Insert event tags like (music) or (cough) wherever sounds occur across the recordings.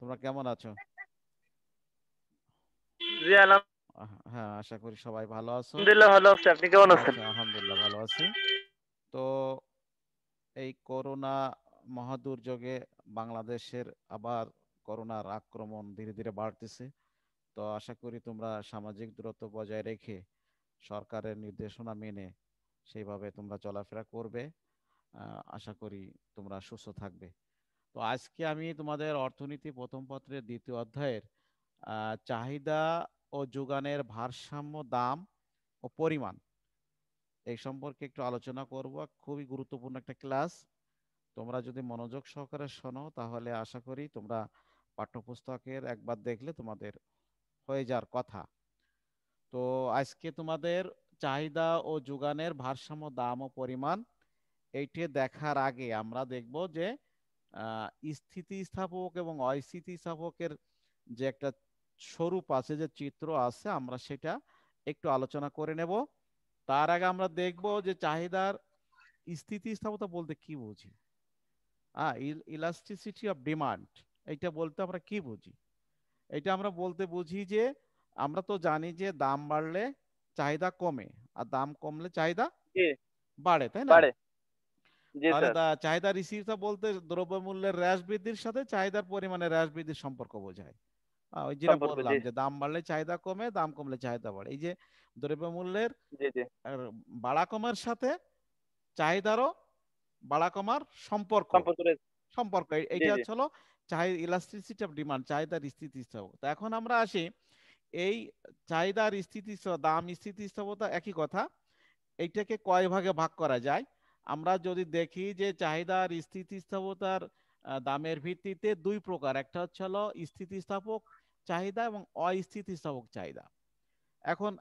তোমরা কেমন আছো জি হ্যাঁ আশা করি সবাই ভালো আছো আলহামদুলিল্লাহ ভালো আছি আপনি কেমন আছেন আচ্ছা, আলহামদুলিল্লাহ ভালো আছি তো এই করোনা মহাদুর্যোগে বাংলাদেশের আবার করোনার আক্রমণ ধীরে ধীরে বাড়তেছে তো আশা করি তোমরা সামাজিক দূরত্ব বজায় রেখে সরকারের নির্দেশনা মেনে সেইভাবে তোমরা চলাফেরা করবে আশা করি তোমরা সুস্থ থাকবে তো আজকে আমি তোমাদের অর্থনীতি প্রথম পত্রের দ্বিতীয় অধ্যায়ের চাহিদা ও যোগানের ভারসাম্য দাম ও পরিমাণ এই সম্পর্কে একটু আলোচনা করব খুবই গুরুত্বপূর্ণ একটা ক্লাস তোমরা যদি মনোযোগ সহকারে শোনো তাহলে আশা করি তোমরা পাঠ্যপুস্তকের একবার দেখলে তোমাদের হয়ে যাওয়ার কথা তো আজকে তোমাদের চাহিদা ও যোগানের ভারসাম্য দাম ও পরিমাণ এইটি দেখার আগে আমরা দেখব যে স্থিতিস্থাপক এবং অস্থিতিস্থাপকের যে একটা স্বরূপ আছে যে চিত্র আছে আমরা সেটা একটু আলোচনা করে নেব তার আগে আমরা দেখব যে চাহিদার স্থিতিস্থাপকতা বলতে কি বুঝি আ ইলাস্টিসিটি অফ ডিমান্ড এটা বলতে আমরা কি বুঝি এটা আমরা বলতে বুঝি যে আমরা তো জানি যে দাম বাড়লে চাহিদা কমে আর দাম কমলে চাহিদা বাড়ে তাই না বাড়ে আলাদা চাহিদা রিসিভটা বলতে দ্রব্যমূল্যের হ্রাস বৃদ্ধির সাথে চাহিদার পরিমাণে হ্রাস বৃদ্ধির সম্পর্ক বোঝায় ওই যেটা বললাম যে দাম বাড়লে চাহিদা কমে দাম কমলে চাহিদা বাড়ে এই যে দ্রব্যমূল্যের বাড়া কমার সাথে চাহিদারও বাড়া কমার সম্পর্ক সম্পর্ক এটা হলো চাহিদা অফ ডিমান্ড চাহিদার স্থিতিস্থাপকতা এখন আমরা আসি এই চাহিদার স্থিতিস্থাপ দাম স্থিতিস্থাপকতা একই কথা এইটাকে কয় ভাগে ভাগ করা যায় আমরা যদি দেখি যে চাহিদার স্থিতিস্থাপতার দামের ভিত্তিতে দুই প্রকার একটা হচ্ছে হলো স্থিতিস্থাপক চাহিদা এবং অস্থিতিস্থাপক চাহিদা এখন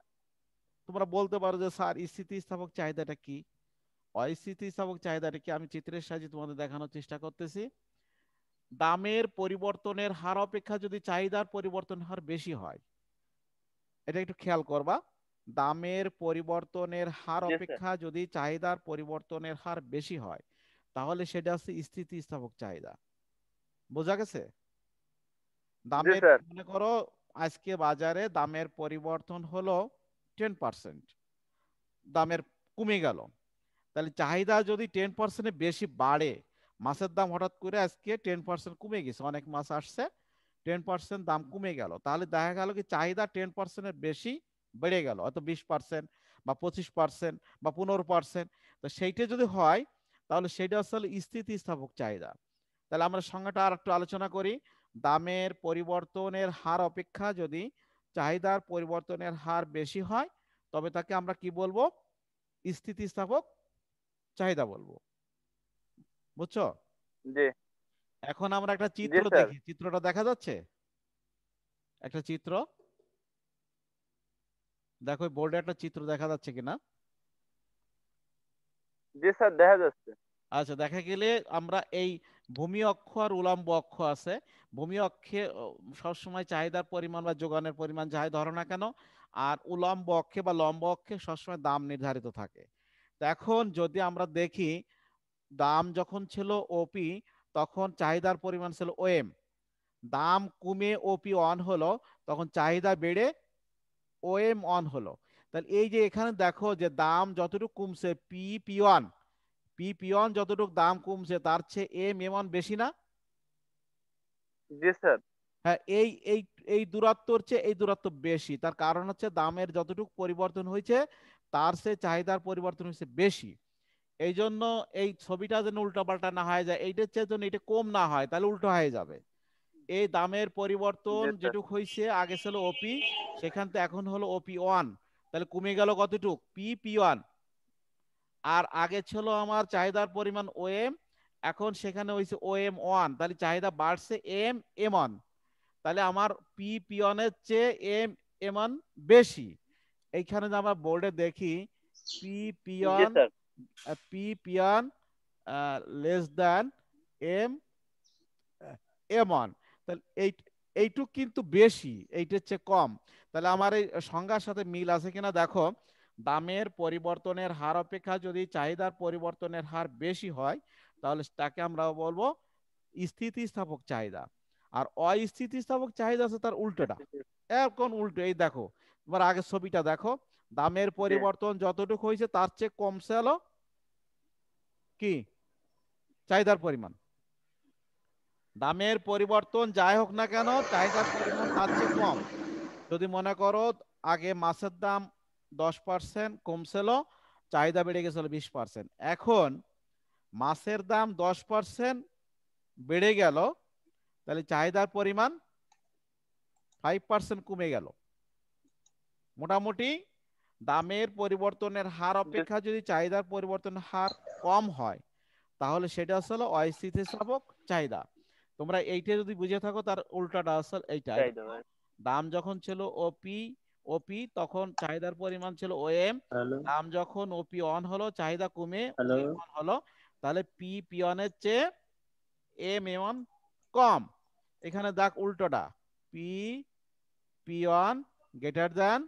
তোমরা বলতে পারো যে স্যার স্থিতিস্থাপক চাহিদাটা কি অস্থিতিস্থাপক চাহিদাটা কি আমি চিত্রের সাহায্যে তোমাদের দেখানোর চেষ্টা করতেছি দামের পরিবর্তনের হার অপেক্ষা যদি চাহিদার পরিবর্তন হার বেশি হয় এটা একটু খেয়াল করবা দামের পরিবর্তনের হার অপেক্ষা যদি চাহিদার পরিবর্তনের হার বেশি হয় তাহলে সেটা হচ্ছে স্থিতিস্থাপক চাহিদা বোঝা গেছে দামে মনে করো আজকে বাজারে দামের পরিবর্তন হলো টেন পার্সেন্ট দামের কমে গেল তাহলে চাহিদা যদি টেন পার্সেন্টে বেশি বাড়ে মাছের দাম হঠাৎ করে আজকে টেন পার্সেন্ট কমে গেছে অনেক মাছ আসছে টেন পার্সেন্ট দাম কমে গেল তাহলে দেখা গেল কি চাহিদা টেন পার্সেন্টের বেশি বেড়ে গেল অত বিশ পার্সেন্ট বা পঁচিশ পার্সেন্ট বা পনেরো পার্সেন্ট তো সেইটা যদি হয় তাহলে সেটা আসলে স্থিতিস্থাপক চাহিদা তাহলে আমরা সংজ্ঞাটা আর একটু আলোচনা করি দামের পরিবর্তনের হার অপেক্ষা যদি চাহিদার পরিবর্তনের হার বেশি হয় তবে তাকে আমরা কি বলবো স্থিতিস্থাপক চাহিদা বলবো বুঝছো এখন আমরা একটা চিত্র দেখি চিত্রটা দেখা যাচ্ছে একটা চিত্র দেখো বোর্ডে একটা চিত্র দেখা যাচ্ছে কিনা জি স্যার দেখা যাচ্ছে আচ্ছা দেখা গেলে আমরা এই ভূমি অক্ষ আর উলম্ব অক্ষ আছে ভূমি অক্ষে সবসময় চাহিদার পরিমাণ বা যোগানের পরিমাণ যাই ধরো না কেন আর উলম্ব অক্ষে বা লম্ব অক্ষে সবসময় দাম নির্ধারিত থাকে তো এখন যদি আমরা দেখি দাম যখন ছিল ওপি তখন চাহিদার পরিমাণ ছিল ওএম দাম কমে ওপি অন হলো তখন চাহিদা বেড়ে ও এম অন হলো তাহলে এই যে এখানে দেখো যে দাম যতটুকু কমছে P P one P P one যতটুকু দাম কমছে তার চেয়ে এম এম ওয়ান বেশি না হ্যাঁ এই এই এই দূরত্বর চেয়ে এই দূরত্ব বেশি তার কারণ হচ্ছে দামের যতটুকু পরিবর্তন হয়েছে তার সে চাহিদার পরিবর্তন হয়েছে বেশি এই জন্য এই ছবিটা যেন উল্টাপাল্টা না হয়ে যায় এইটার চেয়ে যেন এটা কম না হয় তাহলে উল্টো হয়ে যাবে এই দামের পরিবর্তন যেটুক হয়েছে আগে ছিল ওপি সেখান থেকে এখন হলো ওপি ওয়ান তাহলে কমে গেল কতটুক পি পি ওয়ান আর আগে ছিল আমার চাহিদার পরিমাণ ও এম এখন সেখানে হয়েছে ও এম ওয়ান তাহলে চাহিদা বাড়ছে এম এম ওয়ান তাহলে আমার পি পি ওয়ানের চেয়ে এম এম ওয়ান বেশি এইখানে যে আমরা বোর্ডে দেখি P P one P P one less than M M one তাহলে এই এইটুক কিন্তু বেশি এইটার চেয়ে কম তাহলে আমার এই সংজ্ঞার সাথে মিল আছে কিনা দেখো দামের পরিবর্তনের হার অপেক্ষা যদি চাহিদার পরিবর্তনের হার বেশি হয় তাহলে তাকে আমরা বলবো স্থিতিস্থাপক চাহিদা আর অস্থিতিস্থাপক চাহিদা আছে তার উল্টোটা এখন উল্টো এই দেখো এবার আগের ছবিটা দেখো দামের পরিবর্তন যতটুকু হয়েছে তার চেয়ে কমছে আলো কি চাহিদার পরিমাণ দামের পরিবর্তন যাই হোক না কেন চাহিদার পরিমাণ তার চেয়ে কম যদি মনে করো আগে মাছের দাম দশ পার্সেন্ট কমছিল চাহিদা বেড়ে গেছিল বিশ পার্সেন্ট এখন মাছের দাম দশ পার্সেন্ট বেড়ে গেল তাহলে চাহিদার পরিমাণ ফাইভ পার্সেন্ট কমে গেল মোটামুটি দামের পরিবর্তনের হার অপেক্ষা যদি চাহিদার পরিবর্তনের হার কম হয় তাহলে সেটা হলো অস্থিতিস্থাপক চাহিদা তোমরা এইটা যদি বুঝে থাকো তার উল্টাটা আসল এইটা দাম যখন ছিল ওপি ওপি তখন চাহিদার পরিমাণ ছিল ওএম দাম যখন ওপি অন হলো চাহিদা কমে অন হলো তাহলে পি পি অন এর চেয়ে এম এম অন কম এখানে দেখ উল্টোটা P P one greater than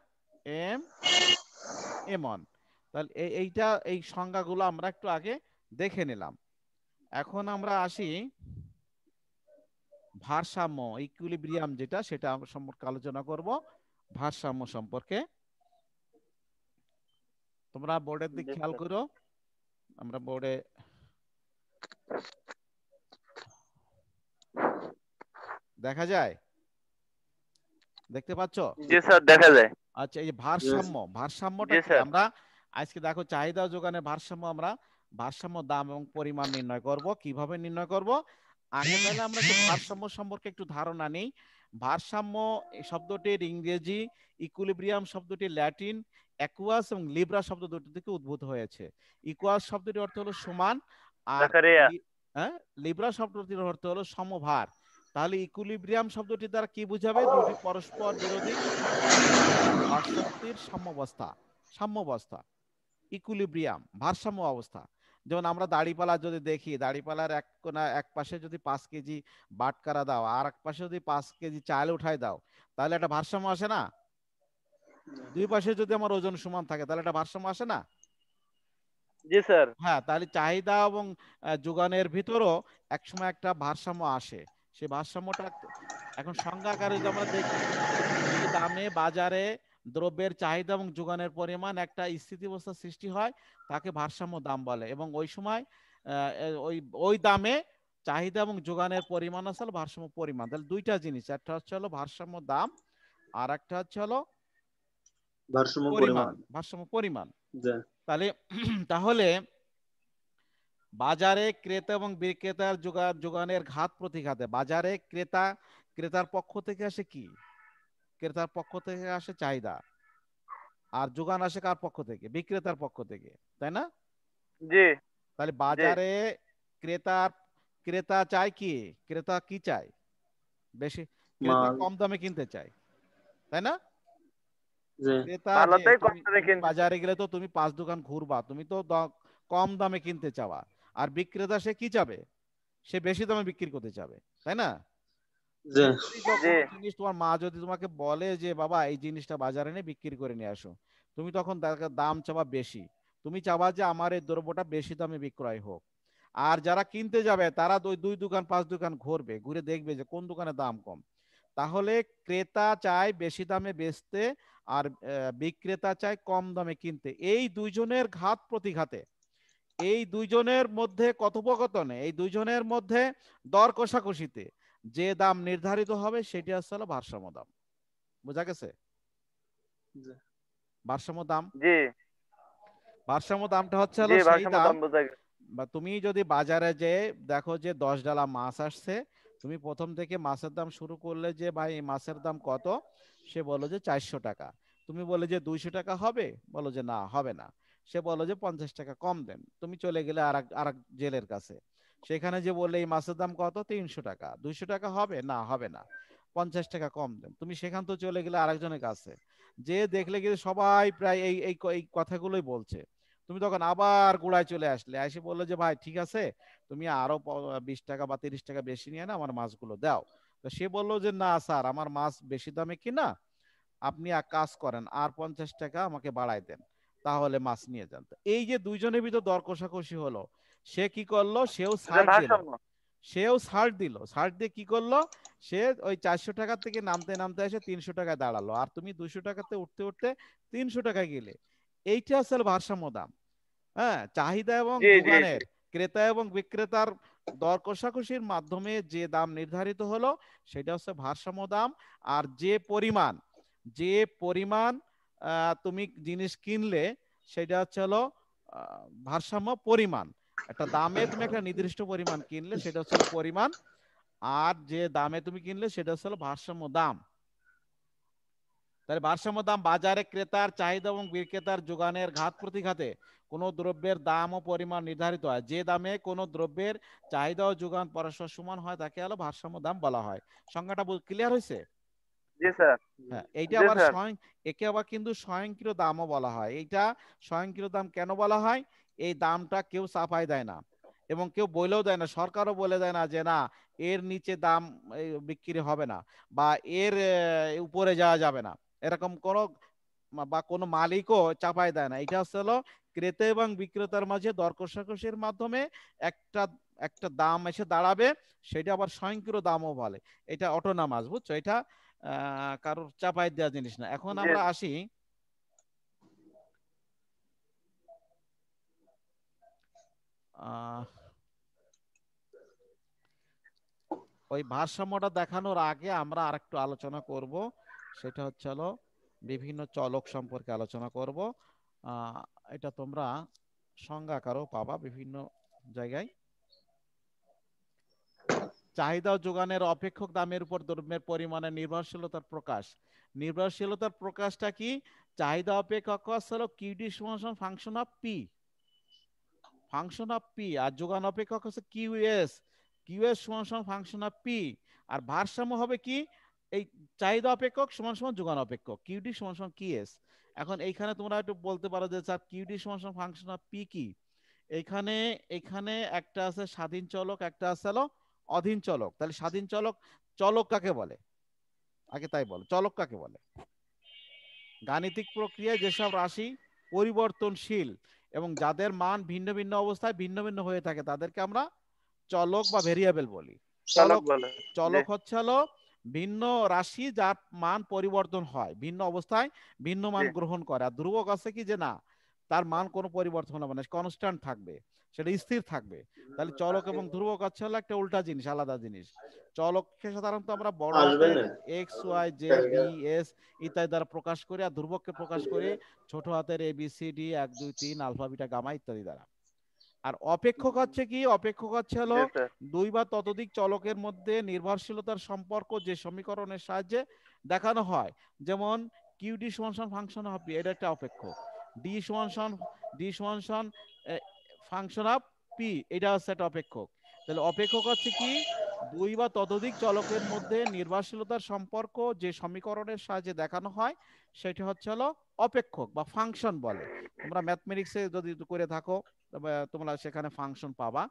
M M one তাহলে এইটা এই সংজ্ঞাগুলো আমরা একটু আগে দেখে নিলাম এখন আমরা আসি ভারসাম্য ইকুইলিব্রিয়াম যেটা সেটা সম্পর্কে আলোচনা করব ভারসাম্য সম্পর্কে তোমরা বোর্ডের দিক খেয়াল করো আমরা বোর্ডে দেখা যায় দেখতে পাচ্ছ জি স্যার দেখা যায় আচ্ছা এই যে ভারসাম্য ভারসাম্যটা আমরা আজকে দেখো চাহিদা যোগানে ভারসাম্য আমরা ভারসাম্য দাম এবং পরিমাণ নির্ণয় করব কিভাবে নির্ণয় করব আগে তাহলে আমরা একটু ভারসাম্য সম্পর্কে একটু ধারণা নেই ভারসাম্য শব্দটির ইংরেজি ইকুলিব্রিয়াম শব্দটি ল্যাটিন অ্যাকুয়াস এবং লিব্রা শব্দ দুটো থেকে উদ্ভূত হয়েছে ইকুয়াস শব্দটি অর্থ হলো সমান আর হ্যাঁ লিব্রা শব্দটির অর্থ হলো সমভার তাহলে ইকুলিব্রিয়াম শব্দটি দ্বারা কি বোঝাবে দুটি পরস্পর বিরোধী ভারসাম্যের সাম্যবস্থা সাম্যবস্থা ইকুলিব্রিয়াম ভারসাম্য অবস্থা যেমন আমরা দাড়িপালা যদি দেখি দাড়িপালার এক কোনা এক পাশে যদি পাঁচ কেজি বাটকারা দাও আর এক পাশে যদি পাঁচ কেজি চাল উঠাই দাও তাহলে একটা ভারসাম্য আসে না দুই পাশে যদি আমার ওজন সমান থাকে তাহলে একটা ভারসাম্য আসে না জি স্যার হ্যাঁ তাহলে চাহিদা এবং যোগানের ভিতরও একসময় একটা ভারসাম্য আসে সেই ভারসাম্যটা এখন সংজ্ঞাকারে যদি আমরা দেখি দামে বাজারে দ্রব্যের চাহিদা এবং যোগানের পরিমাণ একটা স্থিতিবস্থা সৃষ্টি হয় তাকে ভারসাম্য দাম বলে এবং ওই সময় ওই ওই দামে চাহিদা এবং যোগানের পরিমাণ আসলে ভারসাম্য পরিমাণ তাহলে দুইটা জিনিস একটা হচ্ছে হলো ভারসাম্য দাম আর একটা হচ্ছে হলো ভারসাম্য পরিমাণ ভারসাম্য পরিমাণ তাহলে (clears throat) তাহলে বাজারে ক্রেতা এবং বিক্রেতার যোগানের ঘাত প্রতিঘাতে বাজারে ক্রেতা ক্রেতার পক্ষ থেকে আসে কি ক্রেতার পক্ষ থেকে আসে চাহিদা আর যোগান আসে কার পক্ষ থেকে বিক্রেতার পক্ষ থেকে তাই না জি তাহলে বাজারে ক্রেতার ক্রেতা চায় কি ক্রেতা কি চায় বেশি কম দামে কিনতে চায় তাই না বাজারে গেলে তো তুমি পাঁচ দোকান ঘুরবা তুমি তো কম দামে কিনতে চাওয়া আর বিক্রেতা সে কি চাবে সে বেশি দামে বিক্রি করতে চাবে তাই না তোমার মা যদি তোমাকে বলে যে বাবা এই জিনিসটা বাজারে নিয়ে বিক্রি করে নিয়ে আসো তুমি তখন দাম চাবা বেশি তুমি চাবা যে আমার এই দ্রব্যটা বেশি দামে বিক্রয় হোক আর যারা কিনতে যাবে তারা দুই দোকান পাঁচ দোকান ঘুরবে ঘুরে দেখবে যে কোন দোকানে দাম কম তাহলে ক্রেতা চায় বেশি দামে বেচতে আর বিক্রেতা চায় কম দামে কিনতে এই দুইজনের ঘাত প্রতিঘাতে এই দুইজনের মধ্যে কথোপকথনে এই দুইজনের মধ্যে দর কষাকষিতে যে দাম নির্ধারিত হবে সেটি হচ্ছে হলো ভারসাম্য দাম বোঝা গেছে ভারসাম্য দাম জি ভারসাম্য দামটা হচ্ছে হলো সেই দাম বা তুমি যদি বাজারে যে দেখো যে 10 ডালা মাছ আসছে তুমি প্রথম থেকে মাছের দাম শুরু করলে যে ভাই এই মাছের দাম কত সে বলো যে 400 টাকা তুমি বলে যে 200 টাকা হবে বলো যে না হবে না সে বলো যে 50 টাকা কম দেন তুমি চলে গেলে আর এক জেলের কাছে সেখানে যে বললে এই মাছের দাম কত তিনশো টাকা দুইশো টাকা হবে না হবে না পঞ্চাশ টাকা কম দেন তুমি সেখান তো চলে গেলে আরেকজনের কাছে যে দেখলে গেলে সবাই প্রায় এই এই এই কথাগুলোই বলছে তুমি তখন আবার গোড়ায় চলে আসলে এসে বললো যে ভাই ঠিক আছে তুমি আরো বিশ টাকা বা তিরিশ টাকা বেশি নিয়ে না আমার মাছগুলো দাও তো সে বললো যে না স্যার আমার মাছ বেশি দামে কিনা আপনি এক কাজ করেন আর পঞ্চাশ টাকা আমাকে বাড়ায় দেন তাহলে মাছ নিয়ে যান এই যে দুইজনের ভিতর দর কষাকষি হলো সে কি করলো সেও ছাড় দিল সেও ছাড় দিল সার দিয়ে কি করলো সে ওই চারশো টাকা থেকে নামতে নামতে এসে তিনশো টাকায় দাঁড়ালো আর তুমি দুশো টাকাতে উঠতে উঠতে তিনশো টাকা গেলে এইটা আসলে ভারসাম্য দাম হ্যাঁ চাহিদা এবং দোকানের ক্রেতা এবং বিক্রেতার দর কষাকষির মাধ্যমে যে দাম নির্ধারিত হলো সেটা হচ্ছে ভারসাম্য দাম আর যে পরিমাণ যে পরিমাণ তুমি জিনিস কিনলে সেটা হচ্ছে হলো ভারসাম্য পরিমাণ একটা দামে তুমি একটা নির্দিষ্ট পরিমাণ কিনলে সেটা হচ্ছে পরিমাণ আর যে দামে তুমি কিনলে সেটা হচ্ছে ভারসাম্য দাম তাহলে ভারসাম্য দাম বাজারে ক্রেতার চাহিদা এবং বিক্রেতার যোগানের ঘাত প্রতিঘাতে কোনো দ্রব্যের দাম ও পরিমাণ নির্ধারিত হয় যে দামে কোনো দ্রব্যের চাহিদা ও যোগান পরস্পর সমান হয় তাকে হলো ভারসাম্য দাম বলা হয় সংজ্ঞাটা ক্লিয়ার হয়েছে হ্যাঁ, এইটা আবার স্বয়ং একে আবার কিন্তু স্বয়ংক্রিয় দামও বলা হয় এইটা স্বয়ংক্রিয় দাম কেন বলা হয় এই দামটা কেউ চাপায় দেয় না এবং কেউ বলেও দেয় না সরকারও বলে দেয় না যে না এর নিচে দাম বিক্রি হবে না বা এর উপরে যাওয়া যাবে না এরকম কোনো বা কোনো মালিকও চাপায় দেয় না এটা হচ্ছে হলো ক্রেতা এবং বিক্রেতার মাঝে দর কষাকষির মাধ্যমে একটা একটা দাম এসে দাঁড়াবে সেটা আবার স্বয়ংক্রিয় দামও বলে এটা অটোনামাস বুঝছো এটা কারোর চাপায় দেওয়া জিনিস না এখন আমরা আসি ওই ভারসাম্যটা দেখানোর আগে আমরা আর একটু আলোচনা করব সেটা হচ্ছে হলো বিভিন্ন চলক সম্পর্কে আলোচনা করব এটা তোমরা সংজ্ঞাকারও পাবা বিভিন্ন জায়গায় চাহিদা যোগানের অপেক্ষক দামের উপর দ্রব্যের পরিমাণে নির্ভরশীলতার প্রকাশ নির্ভরশীলতার প্রকাশটা কি চাহিদা অপেক্ষক হলো QD function of P function of P আর যোগান অপেক্ষক হচ্ছে কিউ এস কিউ এস সমান সমান ফাংশন অফ পি আর ভারসাম্য হবে কি এই চাহিদা অপেক্ষক সমান সমান যোগান অপেক্ষক কিউডি সমান সমান কি এস এখন এইখানে তোমরা একটু বলতে পারো যে স্যার কিউডি সমান সমান ফাংশন অফ পি কি এখানে এখানে একটা আছে স্বাধীন চলক একটা আছে হলো অধীন চলক তাহলে স্বাধীন চলক চলক কাকে বলে আগে তাই বলো চলক কাকে বলে গাণিতিক প্রক্রিয়ায় যেসব রাশি পরিবর্তনশীল এবং যাদের মান ভিন্ন ভিন্ন অবস্থায় ভিন্ন ভিন্ন হয়ে থাকে তাদেরকে আমরা চলক বা ভেরিয়েবল বলি চলক চলক হচ্ছে হলো ভিন্ন রাশি যার মান পরিবর্তন হয় ভিন্ন অবস্থায় ভিন্ন মান গ্রহণ করে আর ধ্রুবক আছে কি যে না তার মান কোনো পরিবর্তন হবে না কনস্ট্যান্ট থাকবে সেটা স্থির থাকবে তাহলে চলক এবং ধ্রুবক হচ্ছে হলো একটা উল্টা জিনিস আলাদা জিনিস চলককে সাধারণত আমরা বড় X Y J B S ইত্যাদি দ্বারা প্রকাশ করি আর ধ্রুবককে প্রকাশ করি ছোট হাতের এ বি সি ডি এক দুই তিন আলফা বিটা গামা ইত্যাদি দ্বারা আর অপেক্ষক হচ্ছে কি অপেক্ষক হচ্ছে হলো দুই বা ততোধিক চলকের মধ্যে নির্ভরশীলতার সম্পর্ক যে সমীকরণের সাহায্যে দেখানো হয় যেমন ডি সমান সমান ফাংশন হবে এটা একটা অপেক্ষক ডি সমান সমান ডি সমান সমান ফাংশন অফ পি এটা হচ্ছে একটা অপেক্ষক তাহলে অপেক্ষক হচ্ছে কি দুই বা ততোধিক চলকের মধ্যে নির্ভরশীলতার সম্পর্ক যে সমীকরণের সাহায্যে দেখানো হয় সেটা হচ্ছে হলো অপেক্ষক বা ফাংশন বলে তোমরা ম্যাথমেটিক্সে যদি করে থাকো তোমরা সেখানে ফাংশন পাবা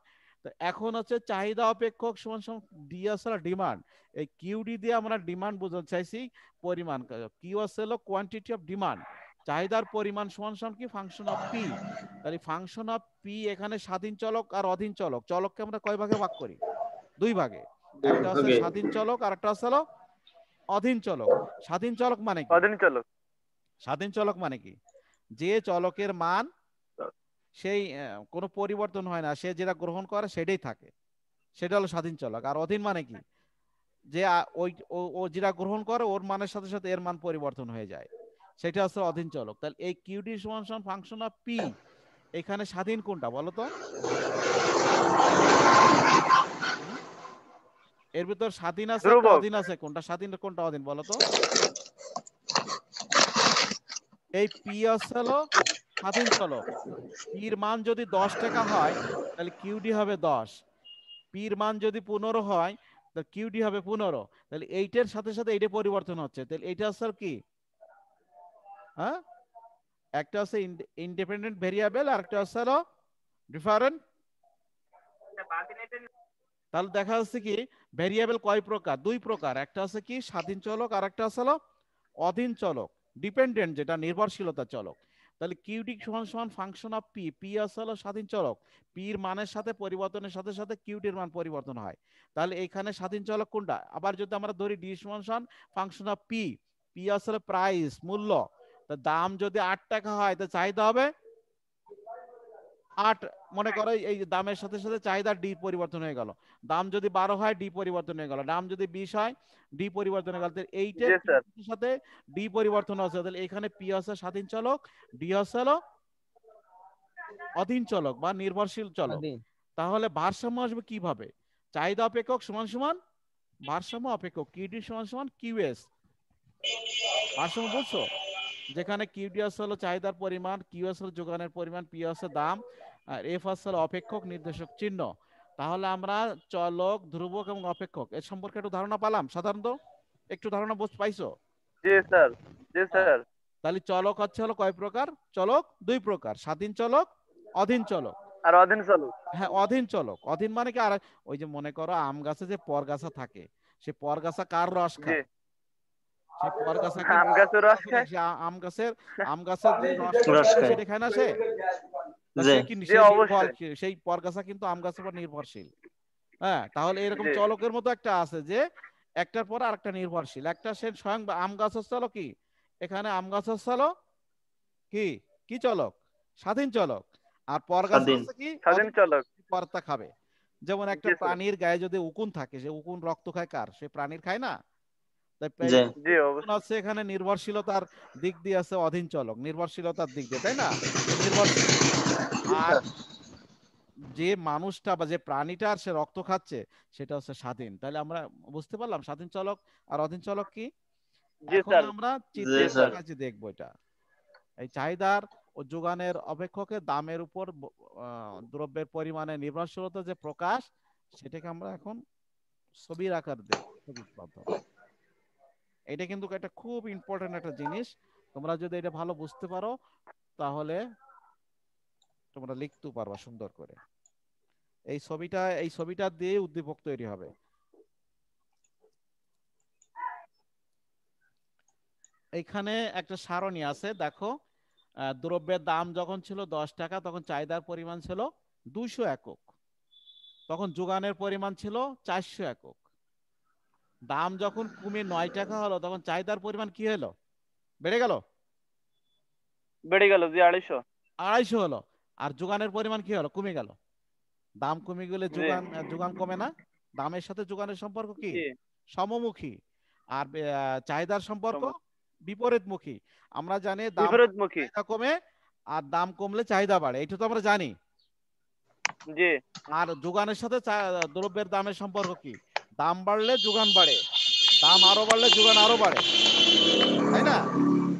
তো এখন হচ্ছে চাহিদা অপেক্ষক সমান সমান ডি আসলে ডিমান্ড এই কিউডি দিয়ে আমরা ডিমান্ড বোঝাতে চাইছি পরিমাণ কিউ আসলে কোয়ান্টিটি অফ ডিমান্ড চাহিদার পরিমাণ সমান সমান কি ফাংশন অফ পি তাহলে ফাংশন অফ পি এখানে স্বাধীন চলক আর অধীন চলক চলককে আমরা কয় ভাগে ভাগ করি দুই ভাগে একটা হচ্ছে স্বাধীন চলক আর একটা হচ্ছে অধীন চলক স্বাধীন চলক মানে কি অধীন চলক স্বাধীন চলক মানে কি যে চলকের মান সেই কোনো পরিবর্তন হয় না সে যেটা গ্রহণ করে সেটাই থাকে সেটা হলো স্বাধীন চলক আর অধীন মানে কি যে ওই ও যেটা গ্রহণ করে ওর মানের সাথে সাথে এর মান পরিবর্তন হয়ে যায় সেটা হচ্ছে অধীন চলক তাহলে এই কিউডি সমান সমান ফাংশন অফ পি এখানে স্বাধীন কোনটা বলো তো এর ভিতর স্বাধীন আছে অধীন আছে কোনটা স্বাধীন কোনটা অধীন বলো তো এই পি হলো স্বাধীন চলক পির মান যদি দশ টাকা হয় তাহলে কিউডি হবে দশ পির মান যদি পনেরো হয় তাহলে কিউডি হবে পনেরো তাহলে এইটার সাথে সাথে এইটা পরিবর্তন হচ্ছে তাহলে এইটা হচ্ছে কি হ্যাঁ একটা হচ্ছে ইন্ডিপেন্ডেন্ট ভেরিয়েবল আর একটা হচ্ছে হলো ডিফারেন্ট তাহলে দেখা যাচ্ছে কি ভেরিয়েবল কয় প্রকার দুই প্রকার একটা হচ্ছে কি স্বাধীন চলক আর একটা হচ্ছে হলো অধীন চলক ডিপেন্ডেন্ট যেটা নির্ভরশীলতা চলক তাহলে কিউটি সমান সমান ফাংশন অফ পি পি হলো স্বাধীন চলক পির মানের সাথে পরিবর্তনের সাথে সাথে কিউটির মান পরিবর্তন হয় তাহলে এখানে স্বাধীন চলক কোনটা আবার যদি আমরা ধরি ডি সমান সমান ফাংশন অফ পি পি আসলে প্রাইস মূল্য তা দাম যদি আট টাকা হয় তো চাহিদা হবে আট মনে করো এই দামের সাথে সাথে চাহিদা ডি পরিবর্তন হয়ে গেল দাম যদি বারো হয় ডি পরিবর্তন হয়ে গেল দাম যদি বিশ হয় ডি পরিবর্তন হয়ে গেল এইটের সাথে ডি পরিবর্তন আছে তাহলে এখানে পি হচ্ছে স্বাধীন চলক ডি হচ্ছে হলো অধীন চলক বা নির্ভরশীল চলক তাহলে ভারসাম্য আসবে কিভাবে চাহিদা অপেক্ষক সমান সমান ভারসাম্য অপেক্ষক ডি সমান সমান কিউ এস ভারসাম্য বুঝছো যেখানে কিউডিএস হলো চাহিদার পরিমাণ কিউএস হলো যোগানের পরিমাণ পিএস দাম আর এফ এস আসলে অপেক্ষক নির্দেশক চিহ্ন তাহলে আমরা চলক ধ্রুবক এবং অপেক্ষক এর সম্পর্কে একটু ধারণা পেলাম সাধারণত একটু ধারণা বুঝ পাইছো জি স্যার জি স্যার তাহলে চলক হচ্ছে হলো কয় প্রকার চলক দুই প্রকার স্বাধীন চলক অধীন চলক আর অধীন চলক হ্যাঁ অধীন চলক অধীন মানে কি আর ওই যে মনে করো আম গাছে যে পর গাছা থাকে সে পর গাছা কার রস খায় সে গাছে আম রস খায় আম গাছের আম গাছের রস খায় সেটা খায় না সে সেই পরগাছা কিন্তু আম গাছের উপর নির্ভরশীল হ্যাঁ তাহলে এরকম চলকের মতো একটা আছে যে একটার পর একটা নির্ভরশীল একটা সে স্বয়ং আম গাছ হচ্ছে কি এখানে আম গাছ হচ্ছে কি কি চলক স্বাধীন চলক আর পরগাছ কি স্বাধীন চলক পরতা খাবে যেমন একটা প্রাণীর গায়ে যদি উকুন থাকে সে উকুন রক্ত খায় কার সে প্রাণীর খায় না এখানে নির্ভরশীলতার দিক দিয়ে আছে অধীন চলক নির্ভরশীলতার দিক দিয়ে তাই না যে মানুষটা বা যে প্রাণীটার সে রক্ত খাচ্ছে সেটা হচ্ছে স্বাধীন তাহলে আমরা বুঝতে পারলাম স্বাধীন চলক আর অধীন চলক কি আমরা কাছে দেখবো এটা এই চাহিদার ও যোগানের অপেক্ষকে দামের উপর দ্রব্যের পরিমাণে নির্ভরশীলতা যে প্রকাশ সেটাকে আমরা এখন ছবির আকার দেব এটা কিন্তু একটা খুব ইম্পর্টেন্ট একটা জিনিস তোমরা যদি এটা ভালো বুঝতে পারো তাহলে তোমরা লিখতে পারবা সুন্দর করে এই ছবিটা এই ছবিটা দিয়ে উদ্দীপক তৈরি হবে এখানে একটা সারণী আছে দেখো দ্রব্যের দাম যখন ছিল দশ টাকা তখন চাহিদার পরিমাণ ছিল দুইশো একক তখন যোগানের পরিমাণ ছিল চারশো একক দাম যখন কমে নয় টাকা হলো তখন চাহিদার পরিমাণ কি হলো বেড়ে গেল বেড়ে গেল জি আড়াইশো আড়াইশো হলো আর যোগানের পরিমাণ কি হলো কমে গেল দাম কমে গেলে যোগান যোগান কমে না দামের সাথে যোগানের সম্পর্ক কি সমমুখী আর চাহিদার সম্পর্ক বিপরীতমুখী আমরা জানি দাম বিপরীতমুখী কমে আর দাম কমলে চাহিদা বাড়ে এটা তো আমরা জানি জি আর যোগানের সাথে দ্রব্যের দামের সম্পর্ক কি দাম বাড়লে যোগান বাড়ে দাম আরো বাড়লে যোগান আরো বাড়ে তাই না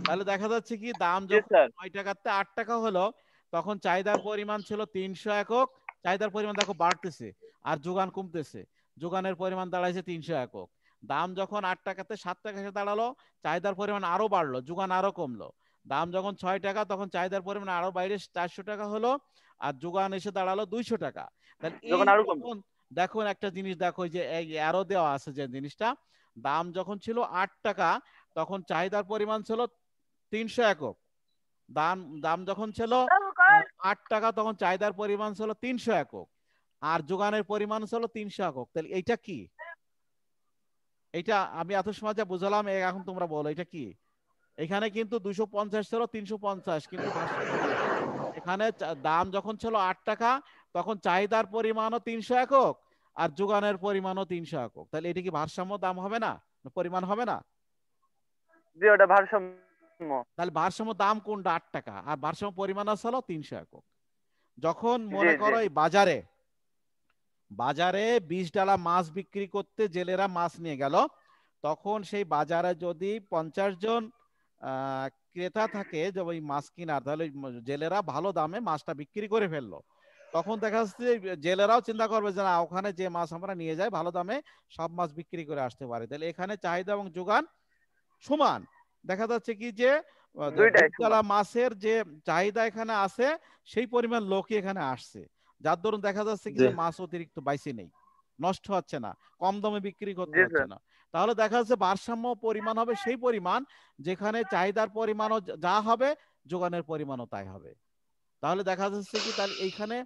তাহলে দেখা যাচ্ছে কি দাম যখন নয় টাকাতে আট টাকা হলো তখন চাহিদার পরিমাণ ছিল তিনশো একক চাহিদার পরিমাণ দেখো বাড়তেছে আর যোগান কমতেছে যোগানের পরিমাণ দাঁড়াইছে তিনশো একক দাম যখন আট টাকাতে সাত টাকা এসে দাঁড়ালো চাহিদার পরিমাণ আরো বাড়লো যোগান আরো কমলো দাম যখন ছয় টাকা তখন চাহিদার পরিমাণ আরো বাইরে চারশো টাকা হলো আর যোগান এসে দাঁড়ালো দুইশো টাকা দেখুন একটা জিনিস দেখো যে অ্যারো দেওয়া আছে যে জিনিসটা দাম যখন ছিল আট টাকা তখন চাহিদার পরিমাণ ছিল তিনশো একক দাম দাম যখন ছিল আট টাকা তখন চাহিদার পরিমাণ ছিল তিনশো একক আর যোগানের পরিমাণ ছিল তিনশো একক তাহলে এইটা কি এটা আমি এত সময় যা বুঝলাম এখন তোমরা বলো এটা কি এখানে কিন্তু দুশো পঞ্চাশ ছিল তিনশো পঞ্চাশ কিন্তু এখানে দাম যখন ছিল আট টাকা তখন চাহিদার পরিমাণও তিনশো একক আর যোগানের পরিমাণও তিনশো একক তাহলে এটি কি ভারসাম্য দাম হবে না পরিমাণ হবে না তাহলে ভারসাম্য দাম কোনটা আট টাকা আর ভারসাম্য পরিমাণ তিনশো একক যখন মনে করো এই বাজারে বাজারে বিশ ডালা মাছ বিক্রি করতে জেলেরা মাছ নিয়ে গেল তখন সেই বাজারে যদি পঞ্চাশ জন ক্রেতা থাকে যে ওই মাছ কিনার তাহলে জেলেরা ভালো দামে মাছটা বিক্রি করে ফেললো তখন দেখা যাচ্ছে যে জেলেরাও চিন্তা করবে যে না ওখানে যে মাছ আমরা নিয়ে যাই ভালো দামে সব মাছ বিক্রি করে আসতে পারে তাহলে এখানে চাহিদা এবং যোগান সমান দেখা যাচ্ছে কি যে মাছের যে চাহিদা এখানে আছে সেই পরিমাণ লোকই এখানে আসছে যার দরুন দেখা যাচ্ছে কি মাছ অতিরিক্ত বাইসে নেই নষ্ট হচ্ছে না কম দামে বিক্রি করতে হচ্ছে না তাহলে দেখা যাচ্ছে ভারসাম্য পরিমাণ হবে সেই পরিমাণ যেখানে চাহিদার পরিমাণও যা হবে যোগানের পরিমাণও তাই হবে তাহলে দেখা যাচ্ছে কি তাহলে এইখানে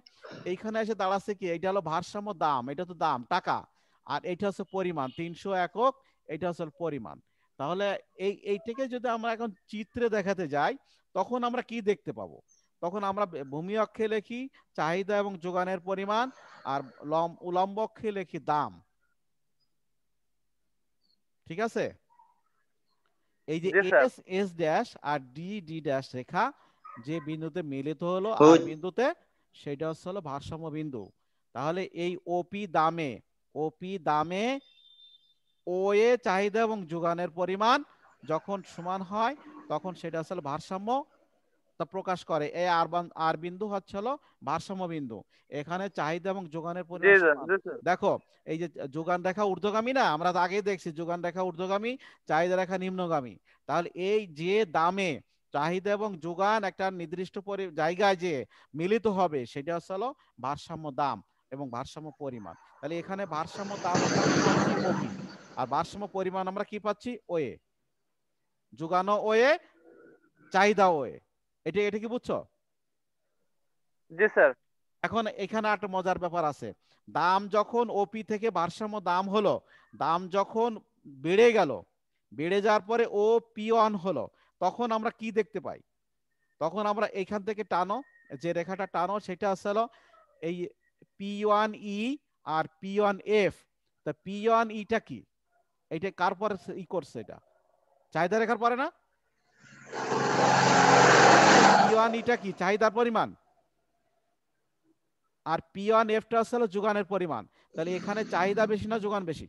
এইখানে এসে দাঁড়াচ্ছে কি এটা হলো ভারসাম্য দাম এটা তো দাম টাকা আর এটা হচ্ছে পরিমাণ তিনশো একক এটা হচ্ছে পরিমাণ তাহলে এই এইটাকে যদি আমরা এখন চিত্রে দেখাতে যাই তখন আমরা কি দেখতে পাবো তখন আমরা ভূমি অক্ষে লেখি চাহিদা এবং যোগানের পরিমাণ আর উলম্ব অক্ষে লেখি দাম ঠিক আছে এই যে এস এস ড্যাশ আর ডি ডি ড্যাশ রেখা যে বিন্দুতে মিলিত হলো আর বিন্দুতে সেটা হচ্ছে হলো ভারসাম্য বিন্দু তাহলে এই ওপি দামে ওপি দামে ও এ চাহিদা এবং যোগানের পরিমাণ যখন সমান হয় তখন সেটা আসলে ভারসাম্য তা প্রকাশ করে এই আর আর বিন্দু হচ্ছে হলো ভারসাম্য বিন্দু এখানে চাহিদা এবং যোগানের পরিমাণ দেখো এই যে যোগান রেখা ঊর্ধ্বগামী না আমরা আগেই দেখছি যোগান রেখা ঊর্ধ্বগামী চাহিদা রেখা নিম্নগামী তাহলে এই যে দামে চাহিদা এবং যোগান একটা নির্দিষ্ট জায়গায় যে মিলিত হবে সেটা হচ্ছে হলো ভারসাম্য দাম এবং ভারসাম্য পরিমাণ তাহলে এখানে ভারসাম্য দাম আর ভারসাম্য পরিমাণ আমরা কি পাচ্ছি ওয়ে যোগানো ওয়ে চাহিদা ওয়ে এটা এটা কি বুঝছো জি স্যার এখন এখানে একটা মজার ব্যাপার আছে দাম যখন ওপি থেকে ভারসাম্য দাম হলো দাম যখন বেড়ে গেল বেড়ে যাওয়ার পরে ও পি অন হলো তখন আমরা কি দেখতে পাই তখন আমরা এইখান থেকে টানো যে রেখাটা টানো সেটা হলো এই পি ওয়ান ই আর পি ওয়ান এফ তা পি ওয়ান ইটা কি এটা কার পরে ই করছে এটা চাহিদা রেখার পরে না পি ওয়ান ইটা কি চাহিদার পরিমাণ আর পি ওয়ান এফটা হলো যোগানের পরিমাণ তাহলে এখানে চাহিদা বেশি না যোগান বেশি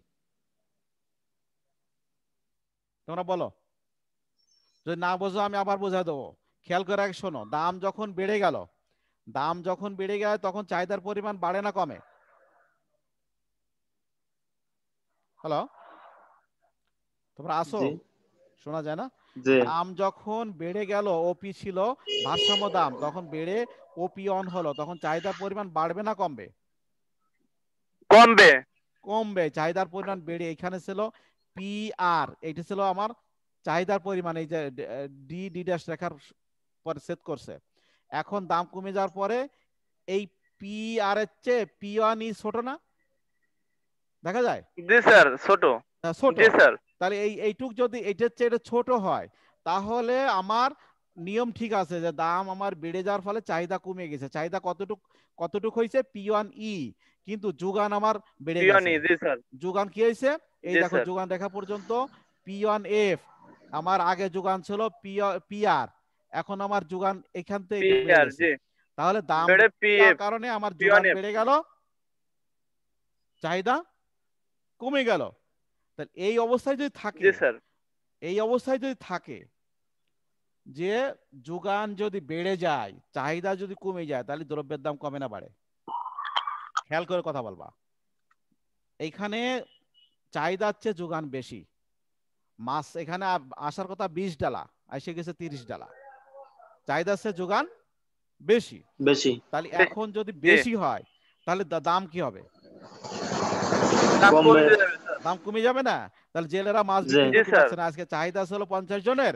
তোমরা বলো যদি না বোঝো আমি আবার বোঝা দেবো খেয়াল করে রাখ শোনো দাম যখন বেড়ে গেল দাম যখন বেড়ে গেল তখন চাহিদার পরিমাণ বাড়ে না কমে হ্যালো তোমরা আসো শোনা যায় না দাম যখন বেড়ে গেল ওপি ছিল ভারসাম্য দাম তখন বেড়ে ওপি অন হলো তখন চাহিদার পরিমাণ বাড়বে না কমবে কমবে কমবে চাহিদার পরিমাণ বেড়ে এখানে ছিল পি আর এটা ছিল আমার চাহিদার পরিমাণ এই যে ডি ডি ড্যাশ রেখার পরে সেট করছে এখন দাম কমে যাওয়ার পরে এই পি আর এর চেয়ে পি ওয়ান ই ছোট না দেখা যায় জি স্যার ছোট হ্যাঁ, ছোট জি স্যার তাহলে এই এইটুক যদি এটার চেয়ে এটা ছোট হয় তাহলে আমার নিয়ম ঠিক আছে যে দাম আমার বেড়ে যাওয়ার ফলে চাহিদা কমে গেছে চাহিদা কতটুক কতটুক হয়েছে পি ওয়ান ই কিন্তু যোগান আমার বেড়ে e, গেছে যোগান কি হয়েছে এই দেখো যোগান দেখা পর্যন্ত পি ওয়ান এফ আমার আগে যোগান ছিল পিআর এখন আমার যোগান এখান থেকে তাহলে দাম কারণে আমার যোগান বেড়ে গেল চাহিদা কমে গেল তাহলে এই অবস্থায় যদি থাকে এই অবস্থায় যদি থাকে যে যোগান যদি বেড়ে যায় চাহিদা যদি কমে যায় তাহলে দ্রব্যের দাম কমে না বাড়ে খেয়াল করে কথা বলবা এইখানে চাহিদার চেয়ে যোগান বেশি মাছ এখানে আসার কথা বিশ ডালা এসে গেছে তিরিশ ডালা চাহিদা সে যোগান বেশি বেশি তাহলে এখন যদি বেশি হয় তাহলে দাম কি হবে দাম কমে যাবে না তাহলে জেলেরা মাছ বিক্রি আজকে চাহিদা আছে হলো পঞ্চাশ জনের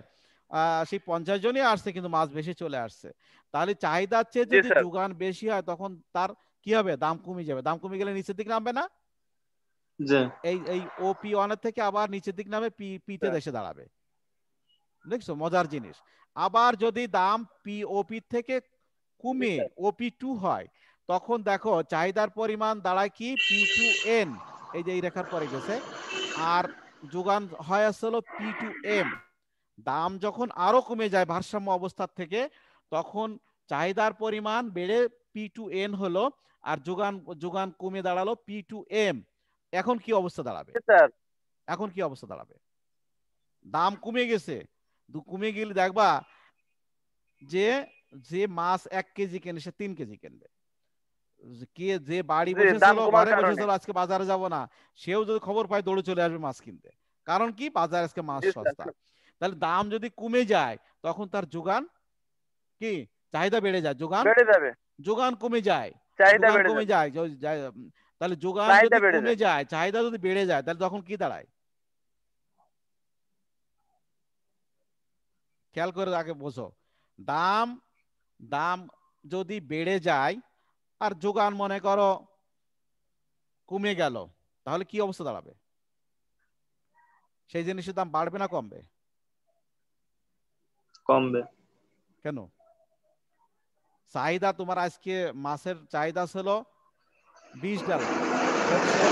সেই পঞ্চাশ জনই আসছে কিন্তু মাছ বেশি চলে আসছে তাহলে চাহিদা চেয়ে যদি যোগান বেশি হয় তখন তার কি হবে দাম কমে যাবে দাম কমে গেলে নিচের দিকে নামবে না এই এই ও পি ওয়ানের থেকে আবার নিচের দিক নামে পি পিতে হ্যাঁ। এসে দাঁড়াবে দেখছো মজার জিনিস আবার যদি দাম পি ওপি থেকে কমে ওপি টু হয় তখন দেখো চাহিদার পরিমাণ দাঁড়ায় কি পি টু এন এই যে এই রেখার পরে গেছে আর যোগান হয় আসলো পি টু এম দাম যখন আরো কমে যায় ভারসাম্য অবস্থার থেকে তখন চাহিদার পরিমাণ বেড়ে পি টু এন হলো আর যোগান যোগান কমে দাঁড়ালো পি টু এম এখন কি অবস্থা দাঁড়াবে এখন কি অবস্থা দাঁড়াবে দাম কমে গেছে কমে গেলে দেখবা যে যে মাছ এক কেজি কেনে সে তিন কেজি কিনবে কে যে বাড়ি বসেছিল ঘরে বসেছিল আজকে বাজারে যাব না সেও যদি খবর পায় দৌড়ে চলে আসবে মাছ কিনতে কারণ কি বাজার আজকে মাছ সস্তা তাহলে দাম যদি কমে যায় তখন তার যোগান কি চাহিদা বেড়ে যায় যোগান বেড়ে যাবে যোগান কমে যায় চাহিদা কমে যায় তাহলে যোগান যদি কমে যায় চাহিদা যদি বেড়ে যায় তাহলে তখন কি দাঁড়ায় খেয়াল করে আগে বোঝো দাম দাম যদি বেড়ে যায় আর যোগান মনে করো কমে গেল তাহলে কি অবস্থা দাঁড়াবে সেই জিনিসের দাম বাড়বে না কমবে কমবে কেন চাহিদা তোমার আজকে মাছের চাহিদা ছিল বিশ ডাল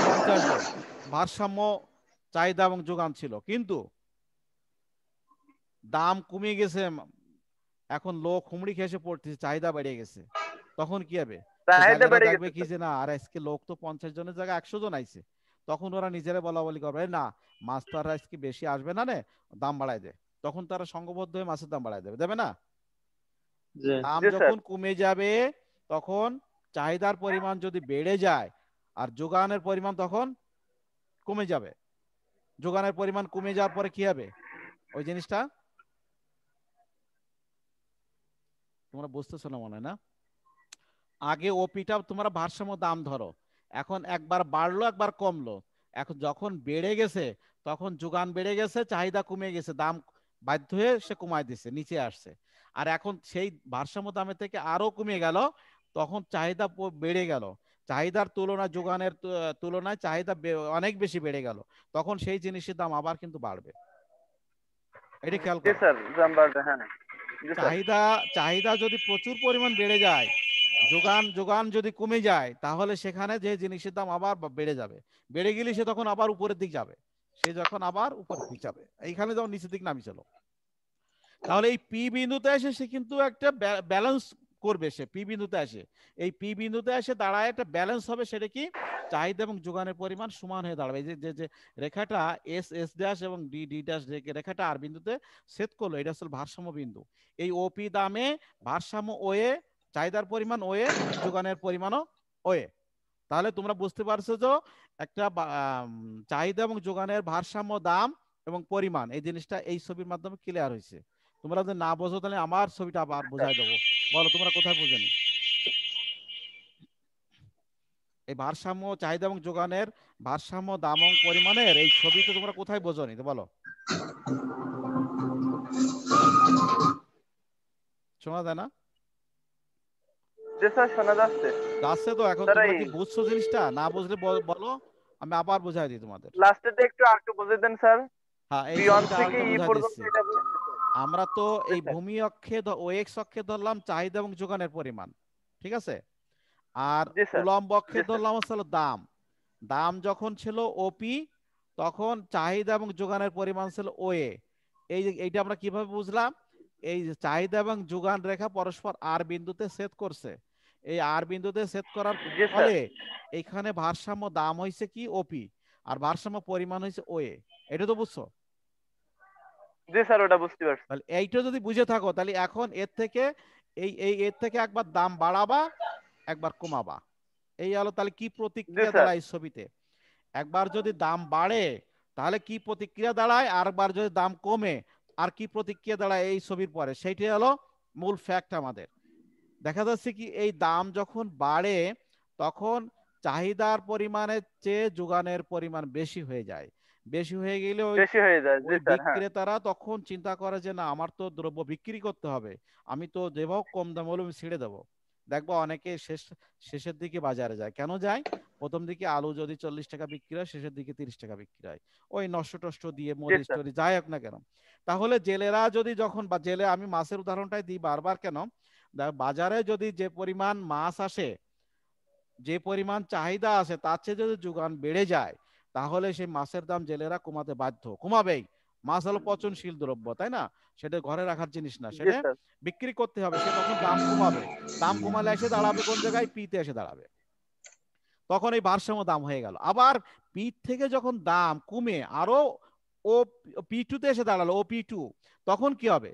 পঞ্চাশ ভারসাম্য চাহিদা এবং যোগান ছিল কিন্তু দাম কমে গেছে এখন লোক হুমড়ি খেয়েছে পড়তেছে চাহিদা বেড়ে গেছে তখন কি হবে কি যে না আর আজকে লোক তো পঞ্চাশ জনের জায়গায় একশো জন আইছে তখন ওরা নিজেরা বলা বলি করবে না মাছ তো আর আজকে বেশি আসবে না দাম বাড়ায় দেয় তখন তারা সংঘবদ্ধ হয়ে মাছের দাম বাড়ায় দেবে দেবে না দাম যখন কমে যাবে তখন চাহিদার পরিমাণ যদি বেড়ে যায় আর যোগানের পরিমাণ তখন কমে যাবে যোগানের পরিমাণ কমে যাওয়ার পরে কি হবে ওই জিনিসটা তোমরা বুঝতেছো না মনে না আগে ওপিটা তোমরা ভারসাম্য দাম ধরো এখন একবার বাড়লো একবার কমলো এখন যখন বেড়ে গেছে তখন যোগান বেড়ে গেছে চাহিদা কমে গেছে দাম বাধ্য হয়ে সে কমায় দিছে নিচে আসছে আর এখন সেই ভারসাম্য দামের থেকে আরো কমে গেল তখন চাহিদা বেড়ে গেল চাহিদার তুলনা যোগানের তুলনায় চাহিদা অনেক বেশি বেড়ে গেল তখন সেই জিনিসের দাম আবার কিন্তু বাড়বে এটা হ্যাঁ, খেয়াল হ্যাঁ। চাহিদা চাহিদা যদি প্রচুর পরিমাণ বেড়ে যায় যোগান যোগান যদি কমে যায় তাহলে সেখানে যে জিনিসের দাম আবার বেড়ে যাবে বেড়ে গেলে সে তখন আবার উপরের দিক যাবে সে যখন আবার উপরের দিক যাবে এইখানে যখন নিচের দিক নামিছিল তাহলে এই পি বিন্দুতে এসে সে কিন্তু একটা ব্যালেন্স করবে সে পি বিন্দুতে আসে এই পি বিন্দুতে এসে দাঁড়ায় একটা ব্যালেন্স হবে সেটা কি চাহিদা এবং যোগানের পরিমাণ সমান হয়ে দাঁড়াবে যে যে রেখাটা এস এস ড্যাশ এবং ডি ডি ড্যাশ রেখাটা আর বিন্দুতে ছেদ করলো এটা আসলে ভারসাম্য বিন্দু এই ওপি দামে ভারসাম্য ওয়ে চাহিদার পরিমাণ ওয়ে যোগানের পরিমাণও ওয়ে তাহলে তোমরা বুঝতে পারছো যে একটা চাহিদা এবং যোগানের ভারসাম্য দাম এবং পরিমাণ এই জিনিসটা এই ছবির মাধ্যমে ক্লিয়ার হয়েছে তোমরা যদি না বোঝো তাহলে আমার ছবিটা আবার বোঝাই দেবো বলো তোমরা কোথায় বুঝে নি এই ভারসাম্য চাহিদা এবং যোগানের ভারসাম্য দাম পরিমাণের এই ছবি তো তোমরা কোথায় বোঝো নি বলো শোনা যায় না যাচ্ছে তো এখন বুঝছো জিনিসটা না বুঝলে বলো আমি আবার বোঝাই দিই তোমাদের লাস্টে একটু আরেকটু বুঝিয়ে দেন স্যার হ্যাঁ এই ছবিটা আরেকটু বুঝাই দিচ্ছি আমরা তো এই আচ্ছা। ভূমি অক্ষে ও এক্স অক্ষে ধরলাম চাহিদা এবং যোগানের পরিমাণ ঠিক আছে আর উলম্ব অক্ষে ধরলাম হচ্ছে দাম দাম যখন ছিল ওপি তখন চাহিদা এবং যোগানের পরিমাণ ছিল ওএ এই এইটা আমরা কিভাবে বুঝলাম এই চাহিদা এবং যোগান রেখা পরস্পর আর বিন্দুতে ছেদ করছে এই আর বিন্দুতে ছেদ করার ফলে এখানে ভারসাম্য দাম হয়েছে কি ওপি আর ভারসাম্য পরিমাণ হয়েছে এ এটা তো বুঝছো জি স্যার ওটা বুঝতে পারছি তাহলে এইটা যদি বুঝে থাকো তাহলে এখন এর থেকে এই এই এর থেকে একবার দাম বাড়াবা একবার কমাবা এই হলো তাহলে কি প্রতিক্রিয়া দাঁড়ায় ছবিতে একবার যদি দাম বাড়ে তাহলে কি প্রতিক্রিয়া দাঁড়ায় যদি দাম কমে আর কি প্রতিক্রিয়া দাঁড়ায় এই ছবির পরে সেইটাই হলো মূল ফ্যাক্ট আমাদের দেখা যাচ্ছে কি এই দাম যখন বাড়ে তখন চাহিদার পরিমাণের চেয়ে যোগানের পরিমাণ বেশি হয়ে যায় বেশি হয়ে গেলে বেশি হয়ে যায় হ্যাঁ। বিক্রেতারা তখন চিন্তা করে যে না আমার তো দ্রব্য বিক্রি করতে হবে আমি তো দেব কম দাম হলে আমি ছেড়ে দেবো দেখবো অনেকে শেষ শেষের দিকে বাজারে যায় কেন যায় প্রথম দিকে আলু যদি চল্লিশ টাকা বিক্রি হয় শেষের দিকে তিরিশ টাকা বিক্রি হয় ওই নষ্ট টষ্ট দিয়ে মরিচ টরি যাই হোক না কেন তাহলে জেলেরা যদি যখন বা জেলে আমি মাছের উদাহরণটাই দিই বারবার কেন বাজারে যদি যে পরিমাণ মাছ আসে যে পরিমাণ চাহিদা আছে তার চেয়ে যদি যোগান বেড়ে যায় তাহলে সেই মাছের দাম জেলেরা কমাতে বাধ্য কমাবেই মাছ হলো পচনশীল দ্রব্য তাই না সেটা ঘরে রাখার জিনিস না সেটা বিক্রি করতে হবে সে তখন দাম কমাবে দাম কমালে এসে দাঁড়াবে কোন জায়গায় পিতে এসে দাঁড়াবে তখন এই ভারসাম্য দাম হয়ে গেল আবার পিট থেকে যখন দাম কমে আরো ও পি টু তে এসে দাঁড়ালো ও পি টু তখন কি হবে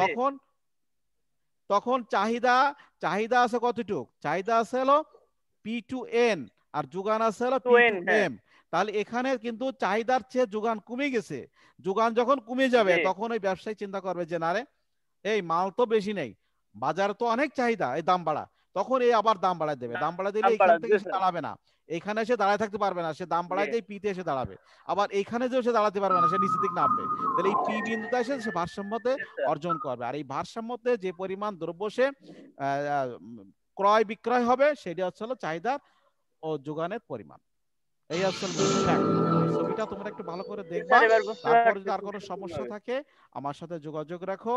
তখন তখন চাহিদা চাহিদা আছে কতটুক চাহিদা আছে হলো পি টু এন আর যোগান আছে হলো পি টু এম তাহলে এখানে কিন্তু চাহিদার চেয়ে যোগান কমে গেছে যোগান যখন কমে যাবে তখন ওই ব্যবসায়ী চিন্তা করবে যে না রে এই মাল তো বেশি নেই বাজার তো অনেক চাহিদা এই দাম বাড়া তখন এই আবার দাম বাড়ায় দেবে দাম বাড়ায় দিলে এখান থেকে দাঁড়াবে না এখানে এসে দাঁড়ায় থাকতে পারবে না সে দাম বাড়ায় দিয়ে পিতে এসে দাঁড়াবে আবার এখানে যে সে দাঁড়াতে পারবে না সে নিচের দিক নামবে তাহলে এই পি বিন্দুটা এসে সে ভারসাম্যতে অর্জন করবে আর এই ভারসাম্যতে যে পরিমাণ দ্রব্য সে ক্রয় বিক্রয় হবে সেটা হচ্ছে হলো চাহিদার ও যোগানের পরিমাণ এই আসল ছবিটা তোমরা একটু ভালো করে দেখবা তারপর যদি আর কোনো সমস্যা থাকে আমার সাথে যোগাযোগ রাখো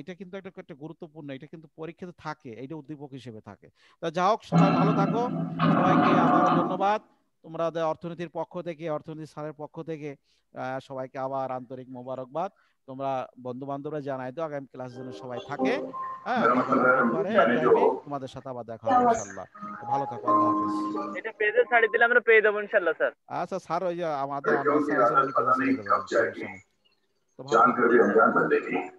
এটা কিন্তু একটা একটা গুরুত্বপূর্ণ এটা কিন্তু পরীক্ষাতে থাকে এটা উদ্দীপক হিসেবে থাকে তা যা হোক সবাই ভালো থাকো সবাইকে আবার ধন্যবাদ তোমরা অর্থনীতির পক্ষ থেকে অর্থনীতি স্যারের পক্ষ থেকে সবাইকে আবার আন্তরিক মোবারকবাদ তোমরা বন্ধু বান্ধবরা জানাই দাও আগামী ক্লাস জন্য সবাই থাকে হ্যাঁ, হ্যাঁ, হ্যাঁ, তোমাদের সাথে আবার দেখা হবে ইনশাআল্লাহ ভালো থাকো আল্লাহ হাফেজ এটা পেজে ছাড়ি দিলে আমরা পেয়ে দেব ইনশাআল্লাহ স্যার আচ্ছা স্যার ওই যে আমাদের আমরা স্যার স্যার তো ভালো